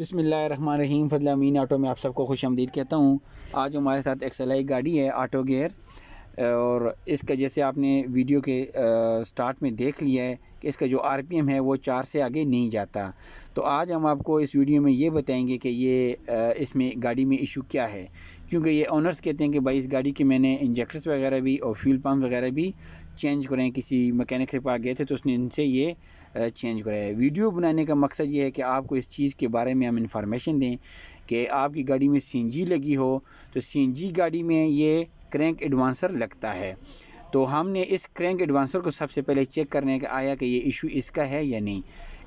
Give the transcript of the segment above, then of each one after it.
बिसमीम अमीन आटो में आप सबको खुश आमदीद कहता हूँ आज हमारे साथ एक्सएलआई गाड़ी है आटो गेयर और इसका जैसे आपने वीडियो के स्टार्ट में देख लिया है कि इसका जो आरपीएम है वो चार से आगे नहीं जाता तो आज हम आपको इस वीडियो में ये बताएंगे कि ये इसमें गाड़ी में इशू क्या है क्योंकि ये ओनर्स कहते हैं कि भाई इस गाड़ी के मैंने इंजेक्टर्स वगैरह भी और फ्यूल पम्प वगैरह भी चेंज कराएं किसी मकैनिक के पास गए थे तो उसने इनसे ये चेंज कराया वीडियो बनाने का मकसद ये है कि आपको इस चीज़ के बारे में हम इंफॉर्मेशन दें कि आपकी गाड़ी में सी लगी हो तो सी गाड़ी में ये क्रैंक एडवांसर लगता है तो हमने इस क्रैंक एडवांसर को सबसे पहले चेक करने का आया कि ये इशू इसका है या नहीं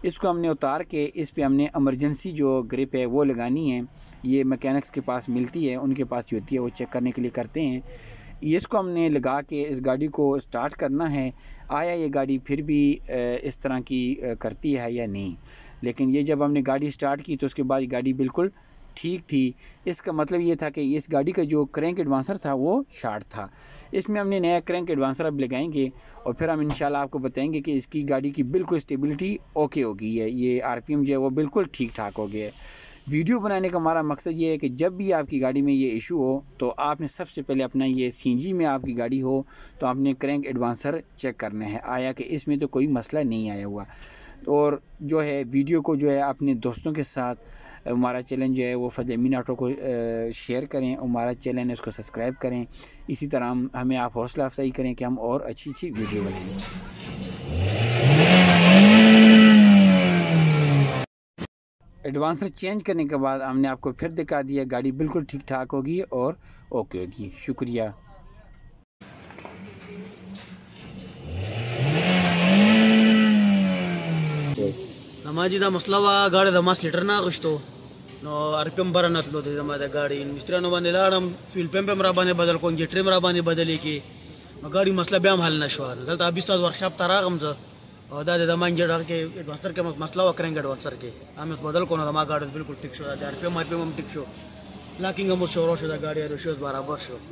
इसको हमने उतार के इस पर हमने एमरजेंसी जो ग्रिप है वो लगानी है ये मैकेनिक्स के पास मिलती है उनके पास जो होती है वो चेक करने के लिए करते हैं इसको हमने लगा के इस गाड़ी को स्टार्ट करना है आया ये गाड़ी फिर भी इस तरह की करती है या नहीं लेकिन ये जब हमने गाड़ी स्टार्ट की तो उसके बाद गाड़ी बिल्कुल ठीक थी इसका मतलब ये था कि इस गाड़ी का जो क्रैंक एडवांसर था वो शार्ट था इसमें हमने नया क्रैंक एडवांसर अब लगाएंगे और फिर हम इंशाल्लाह आपको बताएंगे कि इसकी गाड़ी की बिल्कुल स्टेबिलिटी ओके होगी है ये आरपीएम जो है वो बिल्कुल ठीक ठाक हो गया है वीडियो बनाने का हमारा मकसद ये है कि जब भी आपकी गाड़ी में ये इशू हो तो आपने सबसे पहले अपना ये सी में आपकी गाड़ी हो तो आपने क्रैंक एडवांसर चेक करना है आया कि इसमें तो कोई मसला नहीं आया हुआ और जो है वीडियो को जो है अपने दोस्तों के साथ हमारा चैनल जो है वो फजल अमीन आटो को शेयर करें हमारा चैनल है उसको सब्सक्राइब करें इसी तरह हम हमें आप हौसला अफजाई करें कि हम और अच्छी अच्छी वीडियो बनाएँ एडवांसर चेंज करने के बाद हमने आपको फिर दिखा दिया गाड़ी बिल्कुल ठीक ठाक होगी और ओके होगी शुक्रिया नमाजी मसला वा गाड़ी दा लीटर ना कुछ तो نو ارپم بره نتلو د زما د ګاډي مسترانو باندې لاړم فیل پم پم را باندې بدل کوم چې ټریم را باندې بدلې کې نو ګاډي مسله بیا هم حل نشو دلته 20 تاسو ورخاب ته راغم زه او دا د مانجر هغه کې ایڈوانسر کې مسله وکړنګ ایڈوانسر کې هم بدل کوم د ما ګاډي بالکل ټیک شو د ارپم ارپم هم ټیک شو لاکینګ هم شو راشه د ګاډي راشه برابر شو